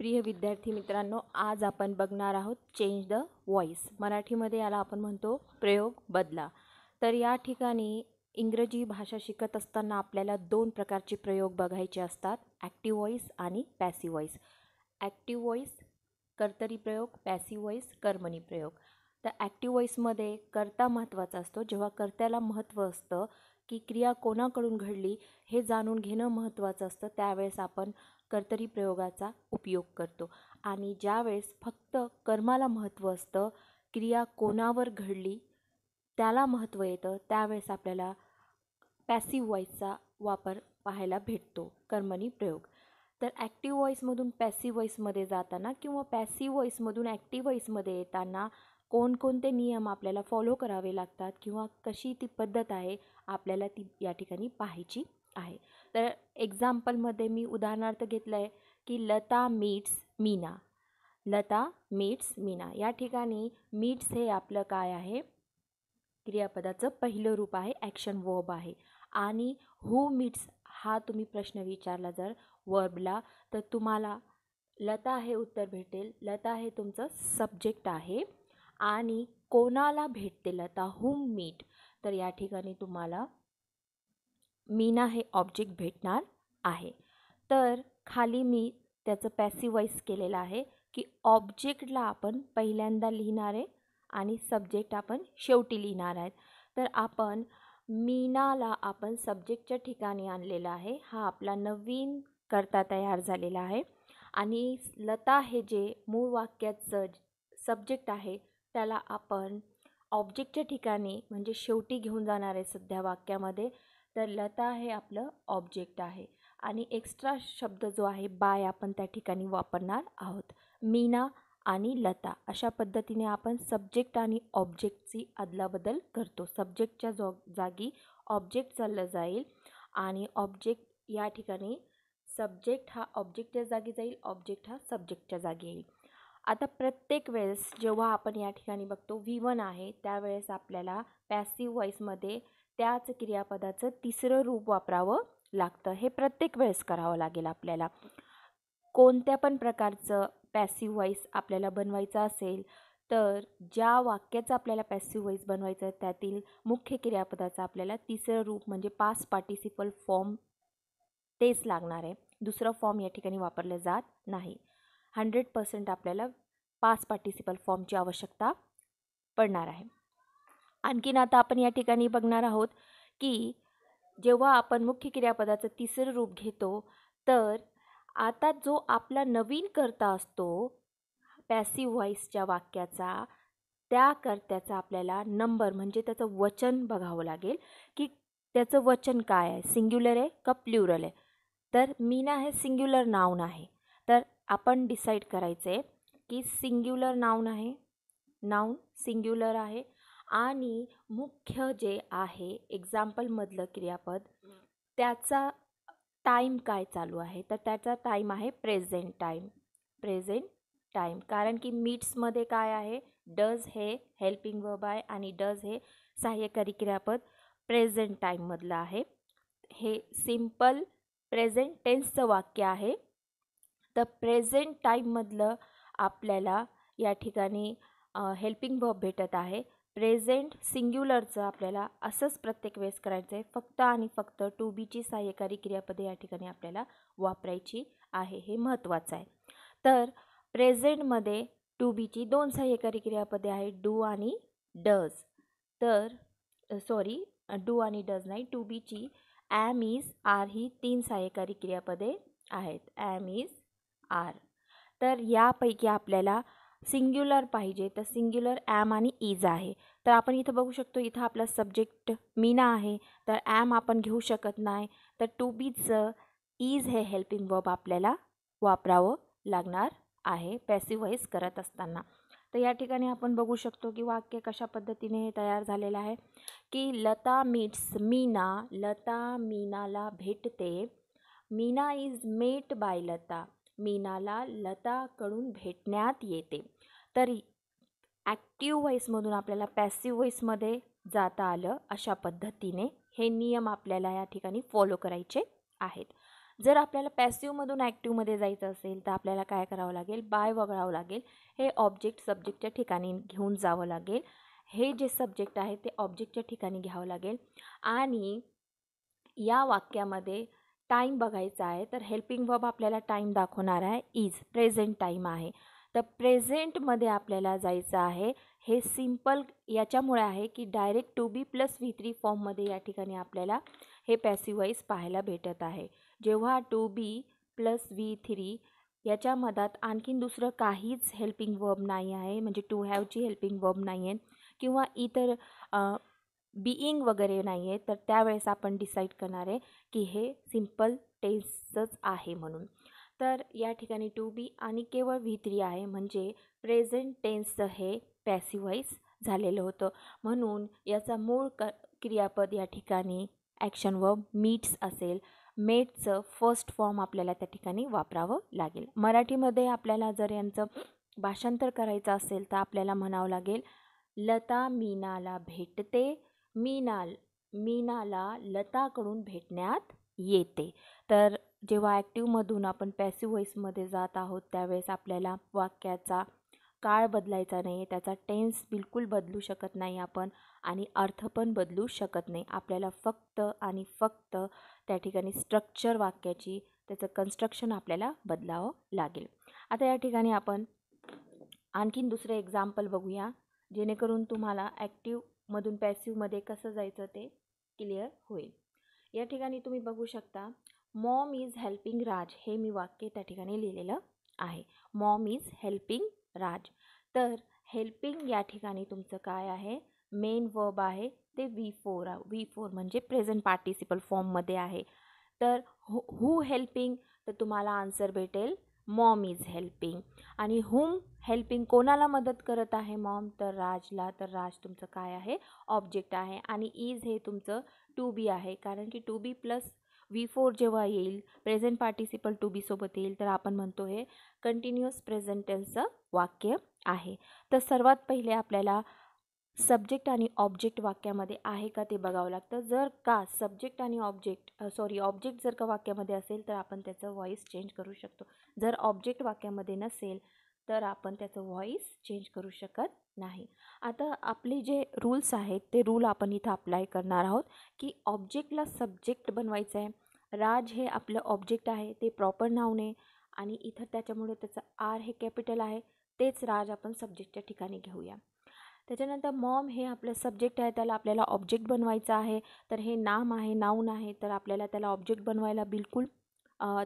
प्रिय विद्यार्थी मित्रांनो आज आपण बघणार आहोत चेंज द व्हॉईस मराठीमध्ये याला आपण म्हणतो प्रयोग बदला तर या ठिकाणी इंग्रजी भाषा शिकत असताना आपल्याला दोन प्रकारचे प्रयोग बघायचे असतात ॲक्टिव्ह व्हॉईस आणि पॅसिव्ह व्हॉईस ॲक्टिव्ह व्हॉइस कर्तरी प्रयोग पॅसिव्ह व्हॉइस कर्मणी प्रयोग तर ॲक्टिव्ह व्हॉइसमध्ये कर्ता महत्त्वाचा असतो जेव्हा कर्त्याला महत्त्व असतं की क्रिया कोणाकडून घडली हे जाणून घेणं महत्त्वाचं असतं त्यावेळेस आपण कर्तरी प्रयोगाचा उपयोग करतो आणि ज्यावेळेस फक्त कर्माला महत्त्व असतं क्रिया कोणावर घडली त्याला महत्त्व येतं त्यावेळेस आपल्याला पॅसिव वॉईसचा वापर पाहायला भेटतो कर्मणी प्रयोग तर ॲक्टिव्ह व्हॉईसमधून पॅसिव व्हॉईसमध्ये जाताना किंवा पॅसिव वॉईसमधून ॲक्टिव्ह व्हॉईसमध्ये येताना कोणकोणते नियम आपल्याला फॉलो करावे लागतात किंवा कशी ती पद्धत आहे आपल्याला ती या ठिकाणी पाहायची आहे तर एक्झाम्पलमध्ये मी उदाहरणार्थ घेतलं आहे की लता मीट्स मीना लता मीट्स मीना या ठिकाणी मीट्स हे आपलं काय आहे क्रियापदाचं पहिलं रूप आहे ॲक्शन वर्ब आहे आणि हु मीट्स हा तुम्ही प्रश्न विचारला जर वर्बला तर तुम्हाला लता हे उत्तर भेटेल लता हे तुमचं सब्जेक्ट आहे आणि कोणाला भेटते लता हुम मीट तर या ठिकाणी तुम्हाला मीना हे ऑब्जेक्ट भेटणार आहे तर खाली मी त्याचं पॅसिवाईज केलेलं आहे की ऑब्जेक्टला आपण पहिल्यांदा लिहिणार आहे आणि सब्जेक्ट आपण शेवटी लिहिणार आहेत तर आपण मीनाला आपण सब्जेक्टच्या ठिकाणी आणलेला आहे हा आपला नवीन करता तयार झालेला आहे आणि लता हे जे मूळ वाक्याचं सब्जेक्ट आहे त्याला आपण ऑब्जेक्टच्या ठिकाणी म्हणजे शेवटी घेऊन जाणार आहे सध्या वाक्यामध्ये तर लता हे आपलं ऑब्जेक्ट आहे आणि एक्स्ट्रा शब्द जो आहे बाय आपण त्या ठिकाणी वापरणार आहोत मीना आणि लता अशा पद्धतीने आपण सब्जेक्ट आणि ऑब्जेक्टची अदलाबदल करतो सब्जेक्टच्या जो जागी ऑब्जेक्ट चाललं जाईल आणि ऑब्जेक्ट या ठिकाणी सब्जेक्ट हा ऑब्जेक्टच्या जागी जाईल ऑब्जेक्ट हा सब्जेक्टच्या जागी येईल आता प्रत्येक वेळेस जेव्हा आपण या ठिकाणी बघतो व्ही वन आहे त्यावेळेस आपल्याला पॅसिव व्हॉईसमध्ये त्याच क्रियापदाचं तिसरं रूप वापरावं लागतं हे प्रत्येक वेळेस करावं लागेल आपल्याला कोणत्या पण प्रकारचं पॅसिव व्हॉईस आपल्याला बनवायचं असेल तर ज्या वाक्याचं आपल्याला पॅसिव व्हॉईस बनवायचं आहे त्यातील मुख्य क्रियापदाचं आपल्याला तिसरं रूप म्हणजे पास पार्टिसिपल फॉर्म तेच लागणार आहे दुसरं फॉर्म या ठिकाणी वापरलं जात नाही हंड्रेड पर्सेंट आपल्याला पास पार्टिसिपल फॉर्मची आवश्यकता पडणार आहे आणखीन आता आपण या ठिकाणी बघणार आहोत की जेव्हा आपण मुख्य क्रियापदाचं तिसरं रूप घेतो तर आता जो आपला नवीन कर्ता असतो पॅसिव व्हॉईसच्या वाक्याचा त्या कर्त्याचा आपल्याला नंबर म्हणजे त्याचं वचन बघावं लागेल की त्याचं वचन काय आहे सिंग्युलर आहे का प्ल्युरल आहे तर मीना हे सिंग्युलर नाऊन आहे तर आपण डिसाईड करायचं की सिंग्युलर नाऊन आहे नाऊन सिंग्युलर आहे आणि मुख्य जे आहे एक्झाम्पलमधलं क्रियापद त्याचा टाईम काय चालू आहे तर त्याचा टाईम आहे प्रेझेंट टाईम प्रेझेंट टाईम कारण की मीट्समध्ये काय आहे डज हे हेल्पिंग वर्ब आहे आणि डज हे सहाय्यकारी क्रियापद प्रेझेंट टाईममधलं आहे हे सिम्पल प्रेझेंट टेन्सचं वाक्य आहे तर प्रेझेंट टाईममधलं आपल्याला या ठिकाणी हेल्पिंग बॉब भेटत आहे प्रेझेंट सिंग्युलरचं आपल्याला असंच प्रत्येक वेळेस करायचं आहे फक्त आणि फक्त टू बीची सहाय्यकारी क्रियापदे या ठिकाणी आपल्याला वापरायची आहे हे महत्त्वाचं आहे तर प्रेझेंटमध्ये टू बीची दोन सहाय्यकारी क्रियापदे आहेत डू आणि डज तर सॉरी डू आणि डज नाही टू बीची ॲम इज आर ही तीन सहाय्यकारी क्रियापदे आहेत ॲम इज आर तर यापैकी आपल्याला सिंग्युलर पाहिजे तर सिंग्युलर ॲम आणि इज आहे तर आपण इथं बघू शकतो इथं आपला सब्जेक्ट मीना आहे तर ॲम आपण घेऊ शकत नाही तर टू बीचं इज हे हेल्पिंग वर्ब आपल्याला वापरावं लागणार आहे पॅसिवाईज करत असताना तर या ठिकाणी आपण बघू शकतो की वाक्य कशा पद्धतीने हे तयार झालेलं आहे की लता मीट्स मीना लता मीनाला भेटते Meena is met by Lata मीनाला लताकडून भेटण्यात येते तरी ॲक्टिव्ह व्हॉईसमधून आपल्याला पॅसिव व्हॉईसमध्ये जाता आलं अशा पद्धतीने हे नियम आपल्याला या ठिकाणी फॉलो करायचे आहेत जर आपल्याला पॅसिवमधून ॲक्टिवमध्ये जायचं असेल तर आपल्याला काय करावं लागेल बाय वगळावं लागेल हे ऑब्जेक्ट सब्जेक्टच्या ठिकाणी घेऊन जावं लागेल हे जे सब्जेक्ट आहे ते ऑब्जेक्टच्या ठिकाणी घ्यावं लागेल आणि या वाक्यामध्ये टाईम बघायचा आहे तर हेल्पिंग वर्ब आपल्याला टाईम दाखवणार आहे इज प्रेझेंट टाईम आहे तर प्रेझेंटमध्ये आपल्याला जायचं आहे हे सिम्पल याच्यामुळे आहे की direct to be plus V three फॉर्ममध्ये या ठिकाणी आपल्याला हे पॅसिवाईज पाहायला भेटत आहे जेव्हा to be plus V three याच्या मधात आणखीन दुसरं काहीच हेल्पिंग वर्ब नाही आहे म्हणजे टू हॅवची हेल्पिंग वर्ब नाही आहेत किंवा इतर बीईंग वगैरे नाही आहे तर त्यावेळेस आपण डिसाईड करणार आहे की हे सिम्पल टेन्सच आहे म्हणून तर या ठिकाणी टू बी आणि केवळ व्ही थ्री आहे म्हणजे प्रेझेंट टेन्सचं हे पॅसिवाईज झालेलं होतं म्हणून याचा मूळ क क्रियापद या ठिकाणी ॲक्शन व मीट्स असेल मेटचं फर्स्ट फॉर्म आपल्याला त्या ठिकाणी वापरावं लागेल मराठीमध्ये आपल्याला जर यांचं भाषांतर करायचं असेल तर आपल्याला म्हणावं लागेल लता मीनाला भेटते मीनाल मीनाला लताकडून भेटण्यात येते तर जेव्हा ॲक्टिवमधून आपण पॅसिव व्हॉइसमध्ये जात आहोत त्यावेळेस आपल्याला वाक्याचा काळ बदलायचा नाही त्याचा टेन्स बिलकुल बदलू शकत नाही आपण आणि अर्थ पण बदलू शकत नाही आपल्याला फक्त आणि फक्त त्या ठिकाणी स्ट्रक्चर वाक्याची त्याचं कन्स्ट्रक्शन आपल्याला बदलावं लागेल आता या ठिकाणी आपण आणखीन दुसरे एक्झाम्पल बघूया जेणेकरून तुम्हाला ॲक्टिव मधून पॅसिवमध्ये कसं जायचं ते क्लिअर होईल या ठिकाणी तुम्ही बघू शकता मॉम इज हेल्पिंग राज हे मी वाक्य त्या ठिकाणी लिहिलेलं आहे मॉम इज हेल्पिंग राज तर हेल्पिंग या ठिकाणी तुमचं काय आहे मेन वर्ब आहे ते वी फोर व्ही फोर म्हणजे प्रेझेंट पार्टिसिपल फॉर्ममध्ये आहे तर हु हेल्पिंग तर तुम्हाला आन्सर भेटेल मॉम इज हेल्पिंग आणि हुम हेल्पिंग कोणाला मदत करत आहे मॉम तर राजला तर राज तुमचं काय आहे ऑब्जेक्ट आहे आणि इज हे तुमचं टू बी आहे कारण की to be plus V four जेव्हा येईल प्रेझेंट पार्टिसिपल टू बीसोबत येईल तर आपण म्हणतो हे कंटिन्युअस प्रेझेंटेन्सचं वाक्य आहे तर सर्वात पहिले आपल्याला सब्जेक्ट आणि ऑब्जेक्ट वाक्यामध्ये आहे का ते बघावं लागतं जर का सब्जेक्ट आणि ऑब्जेक्ट सॉरी ऑब्जेक्ट जर का वाक्यामध्ये असेल तर आपण त्याचं व्हॉइस चेंज करू शकतो जर ऑब्जेक्ट वाक्यामध्ये नसेल तर आपण त्याचं व्हॉइस चेंज करू शकत नाही आता आपले जे रूल्स आहेत ते रूल आपण इथं अप्लाय करणार आहोत की ऑब्जेक्टला सब्जेक्ट बनवायचं आहे राज हे आपलं ऑब्जेक्ट आहे ते प्रॉपर नाही आणि इथं त्याच्यामुळे त्याचं आर हे कॅपिटल आहे तेच राज आपण सब्जेक्टच्या ठिकाणी घेऊया त्याच्यानंतर मॉम हे आपलं सब्जेक्ट आहे त्याला आपल्याला ऑब्जेक्ट बनवायचं आहे तर हे नाम आहे नाऊन आहे तर आपल्याला त्याला ऑब्जेक्ट बनवायला बिलकुल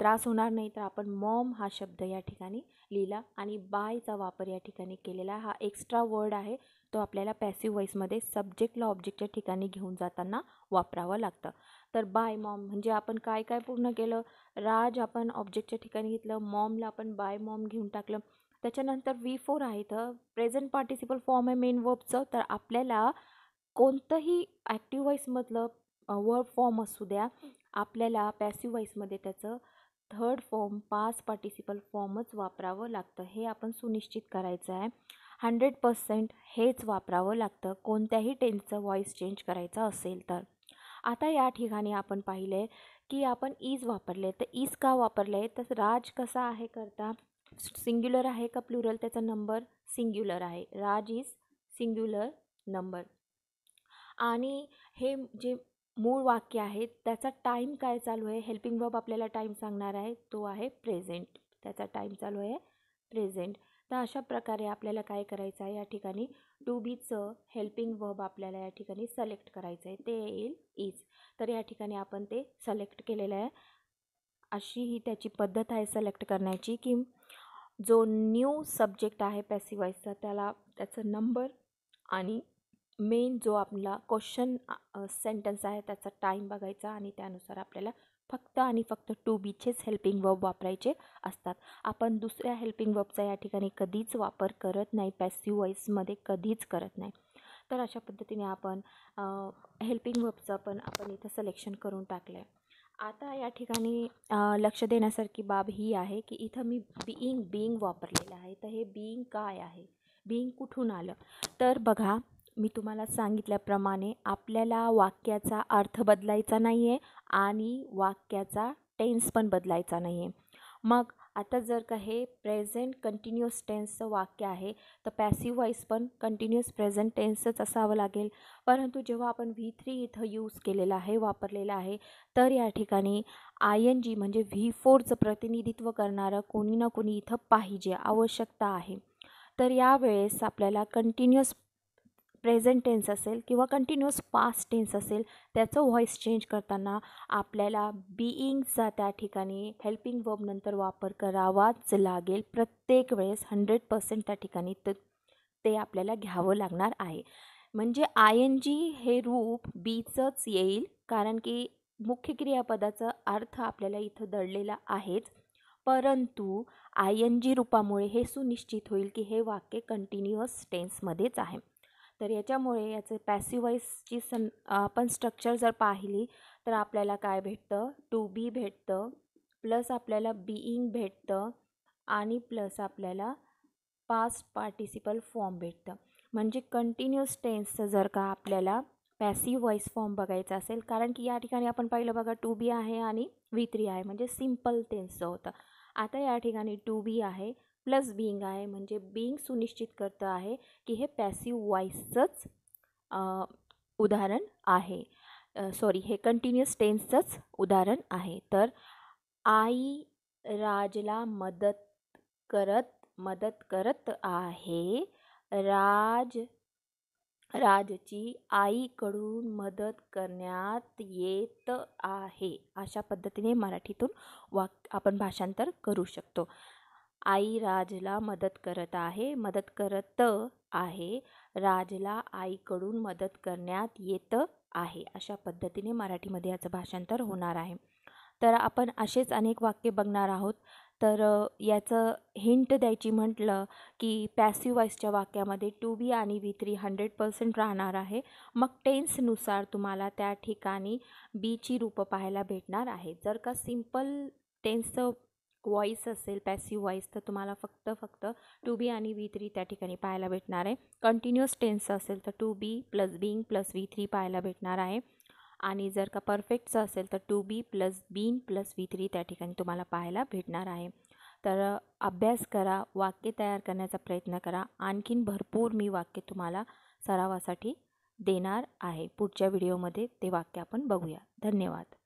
त्रास होणार नाही तर आपण मॉम हा शब्द या ठिकाणी लिहिला आणि बायचा वापर या ठिकाणी केलेला हा एक्स्ट्रा वर्ड आहे तो आपल्याला पॅसिव वॉईसमध्ये सब्जेक्टला ऑब्जेक्टच्या ठिकाणी घेऊन जाताना वापरावं लागतं तर बाय मॉम म्हणजे आपण काय काय पूर्ण केलं राज आपण ऑब्जेक्टच्या ठिकाणी घेतलं मॉमला आपण बाय मॉम घेऊन टाकलं त्याच्यानंतर वी फोर आहे इथं प्रेझेंट पार्टिसिपल फॉर्म आहे मेन वर्बचं तर आपल्याला कोणतंही ॲक्टिव्ह वाईसमधलं वर्ब फॉर्म असू द्या आपल्याला पॅसिव वाईसमध्ये त्याचं थर्ड फॉर्म पास पार्टिसिपल फॉर्मच वापरावं लागतं हे आपण सुनिश्चित करायचं आहे हंड्रेड पर्सेंट हेच वापरावं लागतं कोणत्याही टेन्सचं व्हॉइस चेंज करायचं असेल तर आता या ठिकाणी आपण पाहिलं आहे की आपण ईज वापरले तर ईज का वापरले तर राज कसा आहे करता सिंग्युलर आहे का प्लुरल त्याचा नंबर सिंग्युलर आहे राज इज सिंग्युलर नंबर आणि हे जे मूळ वाक्य आहे त्याचा टाईम काय चालू आहे हेल्पिंग वर्ब आपल्याला टाईम सांगणार आहे तो आहे प्रेझेंट त्याचा टाईम चालू आहे प्रेझेंट तर अशा प्रकारे आपल्याला काय करायचं आहे या ठिकाणी टू बीचं हेल्पिंग वर्ब आपल्याला या ठिकाणी सलेक्ट करायचं आहे ते येईल इज तर या ठिकाणी आपण ते सलेक्ट केलेलं आहे अशी ही त्याची पद्धत आहे सलेक्ट करण्याची की जो न्यू सब्जेक्ट आहे पॅसिवाईजचा त्याला त्याचं नंबर आणि मेन जो आपला क्वेश्चन सेंटन्स आहे त्याचा टाईम बघायचा आणि त्यानुसार आपल्याला फक्त आणि फक्त टू बीचेच हेल्पिंग वर्ब वापरायचे असतात आपण दुसऱ्या हेल्पिंग वर्बचा या ठिकाणी कधीच वापर करत नाही पॅसिवाईजमध्ये कधीच करत नाही तर अशा पद्धतीने आपण हेल्पिंग वर्बचं पण आपण इथं सिलेक्शन करून टाकलं आहे आता या ठिकाणी लक्ष देण्यासारखी बाब ही आहे की इथं मी बीईंग बिईंग वापरलेलं आहे तर हे बीईंग काय आहे बीईंग कुठून आलं तर बघा मी तुम्हाला सांगितल्याप्रमाणे आपल्याला वाक्याचा अर्थ बदलायचा नाही आहे आणि वाक्याचा टेन्स पण बदलायचा नाही आहे मग आता जर का हे प्रेझेंट कंटिन्युअस टेन्सचं वाक्य आहे तर पॅसिव वाईस पण कंटिन्युअस प्रेझेंट टेन्सच असावं लागेल परंतु जेव्हा आपण व्ही थ्री इथं यूज केलेला आहे वापरलेलं आहे तर या ठिकाणी आय एन जी म्हणजे व्ही फोरचं प्रतिनिधित्व करणारं कोणी ना कोणी इथं पाहिजे आवश्यकता आहे तर यावेळेस आपल्याला कंटिन्युअस प्रेझेंट टेन्स असेल किंवा कंटिन्युअस पास्ट टेन्स असेल त्याचं व्हॉइस चेंज करताना आपल्याला बीईंगचा त्या ठिकाणी हेल्पिंग वर्बनंतर वापर करावाच लागेल प्रत्येक वेळेस हंड्रेड पर्सेंट त्या ठिकाणी त ते आपल्याला घ्यावं लागणार आहे म्हणजे आय एन जी हे रूप बीचंच येईल कारण की मुख्य क्रियापदाचा अर्थ आपल्याला इथं दडलेला आहेच परंतु आय एन जी रूपामुळे हे सुनिश्चित होईल की हे वाक्य कंटिन्युअस टेन्समध्येच आहे तर याच्यामुळे याचे पॅसिवाईजची सं आपण स्ट्रक्चर जर पाहिली तर आपल्याला काय भेटतं टू बी भेटतं प्लस आपल्याला बीईंग भेटतं आणि प्लस आपल्याला पास्ट पार्टिसिपल फॉर्म भेटतं म्हणजे कंटिन्युअस टेन्सचं जर का आपल्याला पॅसिव व्हॉइस फॉर्म बघायचा असेल कारण की या ठिकाणी आपण पाहिलं बघा टू बी आहे आणि वी थ्री आहे म्हणजे सिम्पल टेन्सचं होतं आता या ठिकाणी टू बी आहे प्लस बीइंग आहे म्हणजे बीइंग सुनिश्चित करतं आहे की हे पॅसिव वॉईसचंच उदाहरण आहे सॉरी हे कंटिन्युअस टेन्सचंच उदाहरण आहे तर आई राजला मदत करत मदत करत आहे राज राजची आईकडून मदत करण्यात येत आहे अशा पद्धतीने मराठीतून वाक आपण भाषांतर करू शकतो आई राजला मदत करत आहे मदत करत आहे राजला आईकडून मदत करण्यात येतं आहे अशा पद्धतीने मराठीमध्ये याचं भाषांतर होणार आहे तर आपण असेच अनेक वाक्य बघणार आहोत तर याचं हिंट द्यायची म्हटलं की पॅसिव वाईसच्या वाक्यामध्ये टू बी आणि वी थ्री हंड्रेड पर्सेंट राहणार आहे मग टेन्सनुसार तुम्हाला त्या ठिकाणी बीची रूपं पाहायला भेटणार आहे जर का सिम्पल टेन्सचं वॉईस असेल पॅसिव वॉईस तर तुम्हाला फक्त फक्त टू बी आणि व्ही थ्री त्या ठिकाणी पाहायला भेटणार आहे कंटिन्युअस टेन्सचं असेल तर to be plus being plus V three पाहायला भेटणार आहे आणि जर का परफेक्टचं असेल तर to be plus been plus V three त्या ठिकाणी तुम्हाला पाहायला भेटणार आहे तर अभ्यास करा वाक्य तयार करण्याचा प्रयत्न करा आणखीन भरपूर मी वाक्य तुम्हाला सरावासाठी देणार आहे पुढच्या व्हिडिओमध्ये ते वाक्य आपण बघूया धन्यवाद